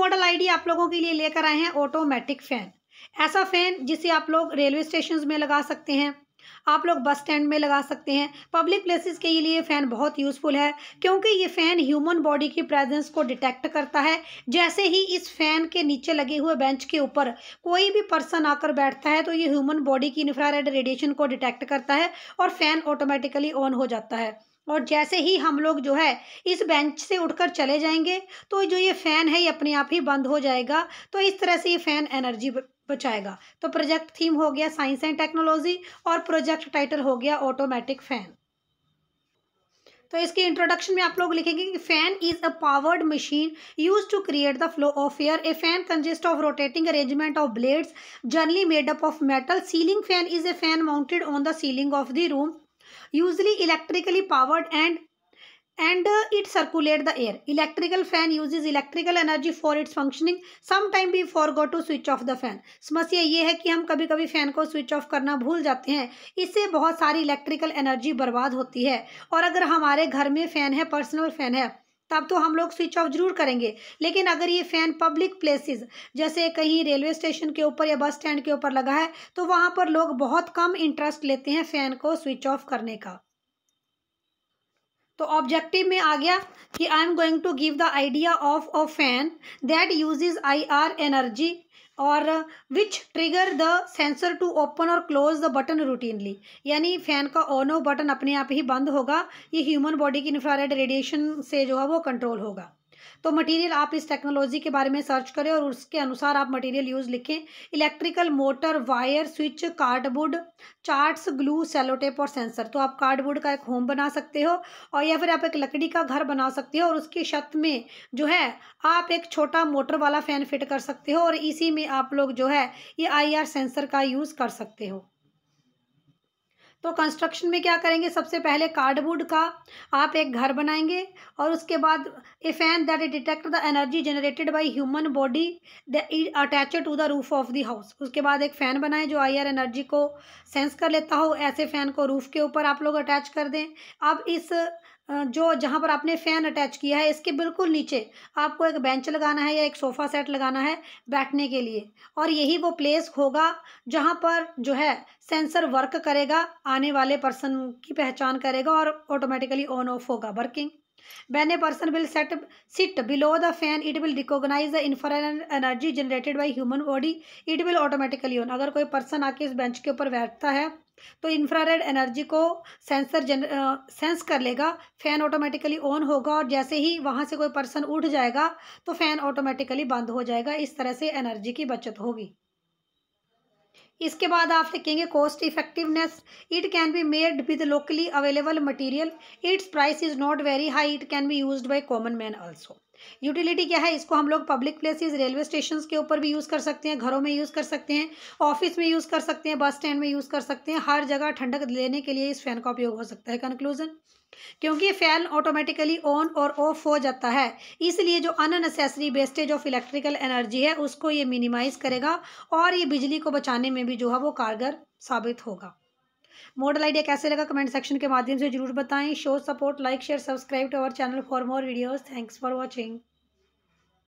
model ID आप लोगों के लिए लेकर आए हैं ऑटोमेटिक फ़ैन ऐसा फ़ैन जिसे आप लोग रेलवे स्टेशन में लगा सकते हैं आप लोग बस स्टैंड में लगा सकते हैं पब्लिक प्लेसेस के लिए फ़ैन बहुत यूज़फुल है क्योंकि ये फ़ैन ह्यूमन बॉडी की प्रेजेंस को डिटेक्ट करता है जैसे ही इस फ़ैन के नीचे लगे हुए बेंच के ऊपर कोई भी पर्सन आकर बैठता है तो ये ह्यूमन बॉडी की इन्फ्रारेड रेडिएशन को डिटेक्ट करता है और फ़ैन ऑटोमेटिकली ऑन हो जाता है और जैसे ही हम लोग जो है इस बेंच से उठकर चले जाएंगे तो जो ये फ़ैन है ये अपने आप ही बंद हो जाएगा तो इस तरह से ये फ़ैन एनर्जी बचाएगा तो प्रोजेक्ट थीम हो गया साइंस एंड टेक्नोलॉजी और प्रोजेक्ट टाइटल हो गया ऑटोमेटिक फ़ैन तो इसके इंट्रोडक्शन में आप लोग लिखेंगे कि fan is a powered machine use to create the flow of air a fan consist of rotating arrangement of blades generally made up of metal ceiling fan is a fan mounted on the ceiling of the room usually electrically powered and and it circulate the air electrical fan use electrical energy for its functioning sometime be for go to switch off the fan समस्या ये है कि हम कभी कभी fan को switch off करना भूल जाते हैं इससे बहुत सारी इलेक्ट्रिकल एनर्जी बर्बाद होती है और अगर हमारे घर में फैन है पर्सनल फैन है तब तो हम लोग स्विच ऑफ जरूर करेंगे लेकिन अगर ये फ़ैन पब्लिक प्लेसेस जैसे कहीं रेलवे स्टेशन के ऊपर या बस स्टैंड के ऊपर लगा है तो वहाँ पर लोग बहुत कम इंटरेस्ट लेते हैं फ़ैन को स्विच ऑफ करने का तो ऑब्जेक्टिव में आ गया कि I am going to give the idea of a fan that uses I R energy और which trigger the sensor to open और क्लोज द बटन रूटीनली यानी फ़ैन का ऑन ऑफ बटन अपने आप ही बंद होगा ये ह्यूमन बॉडी की इन्फ्रारेड रेडिएशन से जो है वो कंट्रोल होगा तो मटेरियल आप इस टेक्नोलॉजी के बारे में सर्च करें और उसके अनुसार आप मटेरियल यूज़ लिखें electrical motor wire switch cardboard charts glue sellotape और सेंसर तो आप कार्डबोर्ड का एक होम बना सकते हो और या फिर आप एक लकड़ी का घर बना सकते हो और उसकी छत में जो है आप एक छोटा मोटर वाला फ़ैन फिट कर सकते हो और इसी में आप लोग जो है ये आई सेंसर का यूज़ कर सकते हो तो कंस्ट्रक्शन में क्या करेंगे सबसे पहले कार्डबोर्ड का आप एक घर बनाएंगे और उसके बाद a fan that it detect the energy generated by human body attach to the roof of the house उसके बाद एक फ़ैन बनाएं जो आई एनर्जी को सेंस कर लेता हो ऐसे फ़ैन को रूफ़ के ऊपर आप लोग अटैच कर दें अब इस जो जहाँ पर आपने फ़ैन अटैच किया है इसके बिल्कुल नीचे आपको एक बेंच लगाना है या एक सोफ़ा सेट लगाना है बैठने के लिए और यही वो प्लेस होगा जहाँ पर जो है सेंसर वर्क करेगा आने वाले पर्सन की पहचान करेगा और ऑटोमेटिकली ऑन ऑफ होगा working when a person will set sit below the fan it will recognise the infra energy generated by human body it will automatically on अगर कोई पर्सन आके इस बेंच के ऊपर बैठता है तो इंफ्रारेड एनर्जी को सेंसर जन सेंस कर लेगा फ़ैन ऑटोमेटिकली ऑन होगा और जैसे ही वहाँ से कोई पर्सन उठ जाएगा तो फ़ैन ऑटोमेटिकली बंद हो जाएगा इस तरह से एनर्जी की बचत होगी इसके बाद आप लिखेंगे cost effectiveness it can be made with locally available material its price is not very high it can be used by common man also utility क्या है इसको हम लोग पब्लिक प्लेसेस रेलवे स्टेशन के ऊपर भी यूज़ कर सकते हैं घरों में यूज़ कर सकते हैं ऑफिस में यूज़ कर सकते हैं बस स्टैंड में यूज़ कर सकते हैं हर जगह ठंडक लेने के लिए इस फैन का उपयोग हो सकता है कंक्लूजन क्योंकि फैन ऑटोमेटिकली ऑन और ऑफ हो जाता है इसलिए जो unnecessary wastage of electrical energy है उसको ये मिनिमाइज़ करेगा और ये बिजली को बचाने में भी जो है वो कारगर साबित होगा मॉडल आइडिया कैसे लगा कमेंट सेक्शन के माध्यम से जरूर बताएं show support like share subscribe to our channel for more videos thanks for watching